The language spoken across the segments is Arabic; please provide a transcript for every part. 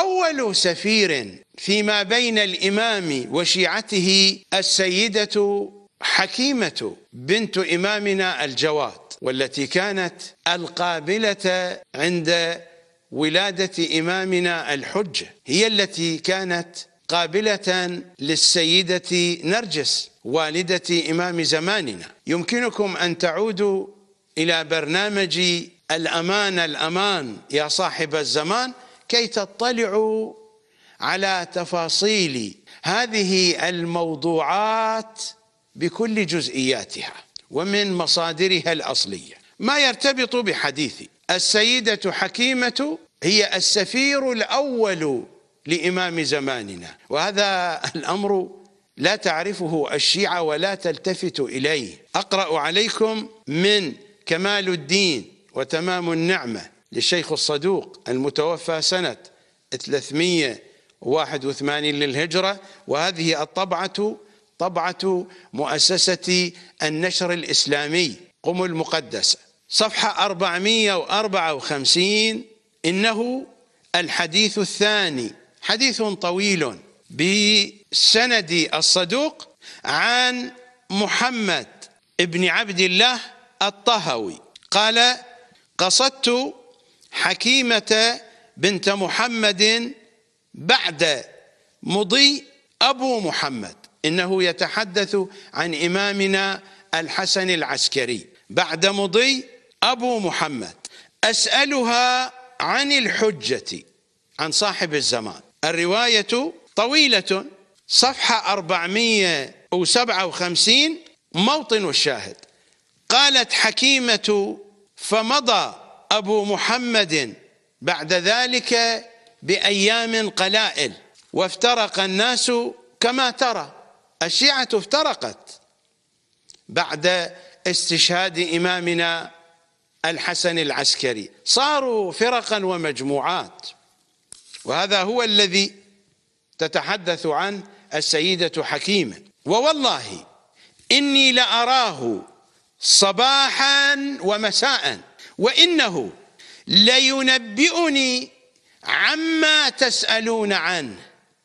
أول سفير فيما بين الإمام وشيعته السيدة حكيمة بنت إمامنا الجواد والتي كانت القابلة عند ولادة إمامنا الحجة هي التي كانت قابلة للسيدة نرجس والدة إمام زماننا يمكنكم أن تعودوا إلى برنامج الأمان الأمان يا صاحب الزمان كي تطلعوا على تفاصيل هذه الموضوعات بكل جزئياتها ومن مصادرها الأصلية ما يرتبط بحديثي السيدة حكيمة هي السفير الأول لإمام زماننا وهذا الأمر لا تعرفه الشيعة ولا تلتفت إليه أقرأ عليكم من كمال الدين وتمام النعمة للشيخ الصدوق المتوفى سنة 381 للهجرة وهذه الطبعة طبعة مؤسسة النشر الإسلامي قم المقدسة صفحة 454 إنه الحديث الثاني حديث طويل بسند الصدوق عن محمد ابن عبد الله الطهوي قال قصدت حكيمة بنت محمد بعد مضي أبو محمد إنه يتحدث عن إمامنا الحسن العسكري بعد مضي أبو محمد أسألها عن الحجة عن صاحب الزمان الرواية طويلة صفحة 457 موطن الشاهد قالت حكيمة فمضى أبو محمد بعد ذلك بأيام قلائل وافترق الناس كما ترى الشيعة افترقت بعد استشهاد إمامنا الحسن العسكري صاروا فرقا ومجموعات وهذا هو الذي تتحدث عنه السيدة حكيمة ووالله إني لأراه صباحا ومساء وإنه لينبئني عما تسألون عنه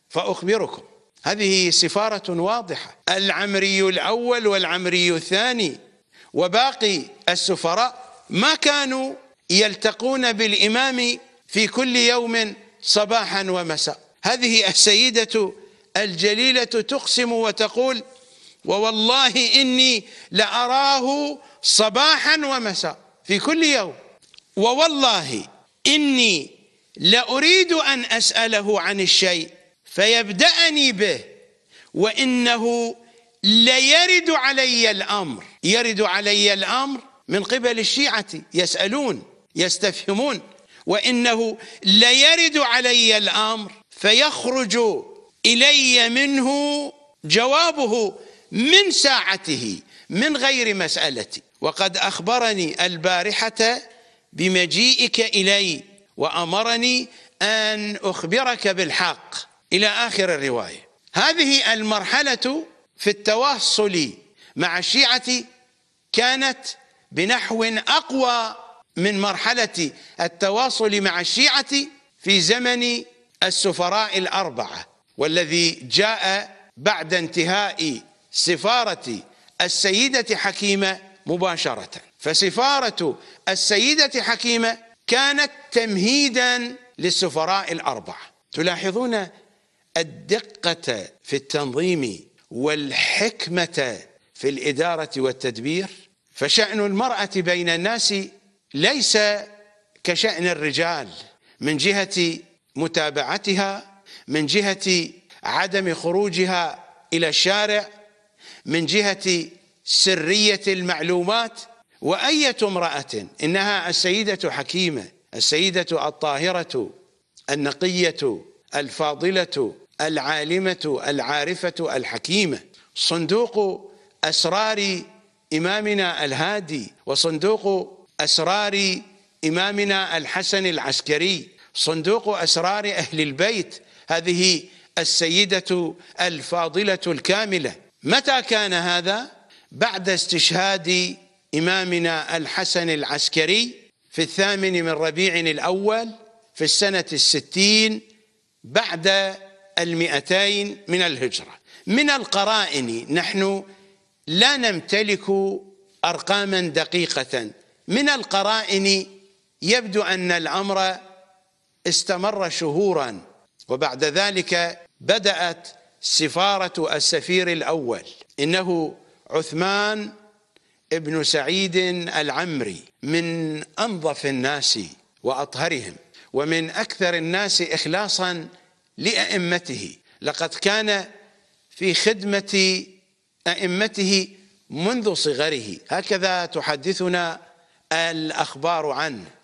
فأخبركم هذه سفارة واضحة العمري الأول والعمري الثاني وباقي السفراء ما كانوا يلتقون بالإمام في كل يوم صباحا ومساء هذه السيدة الجليلة تقسم وتقول ووالله إني لأراه صباحا ومساء في كل يوم ووالله إني لأريد أن أسأله عن الشيء فيبدأني به وإنه ليرد علي الأمر يرد علي الأمر من قبل الشيعة يسألون يستفهمون وإنه ليرد علي الأمر فيخرج إلي منه جوابه من ساعته من غير مسألتي وقد أخبرني البارحة بمجيئك إلي وأمرني أن أخبرك بالحق إلى آخر الرواية هذه المرحلة في التواصل مع الشيعة كانت بنحو أقوى من مرحلة التواصل مع الشيعة في زمن السفراء الأربعة والذي جاء بعد انتهاء سفارة السيدة حكيمة مباشرة فسفارة السيدة حكيمة كانت تمهيدا للسفراء الأربعة تلاحظون الدقة في التنظيم والحكمة في الإدارة والتدبير فشأن المرأة بين الناس ليس كشأن الرجال من جهة متابعتها من جهة عدم خروجها إلى الشارع من جهة سرية المعلومات وأية امرأة إنها السيدة حكيمة السيدة الطاهرة النقية الفاضلة العالمة العارفة الحكيمة صندوق أسرار إمامنا الهادي وصندوق أسرار إمامنا الحسن العسكري صندوق أسرار أهل البيت هذه السيدة الفاضلة الكاملة متى كان هذا بعد استشهاد إمامنا الحسن العسكري في الثامن من ربيع الأول في السنة الستين بعد المئتين من الهجرة من القرائن نحن لا نمتلك أرقاما دقيقة من القرائن يبدو أن الأمر استمر شهورا وبعد ذلك بدأت سفارة السفير الأول إنه عثمان ابن سعيد العمري من أنظف الناس وأطهرهم ومن أكثر الناس إخلاصا لأئمته لقد كان في خدمة أئمته منذ صغره هكذا تحدثنا الأخبار عنه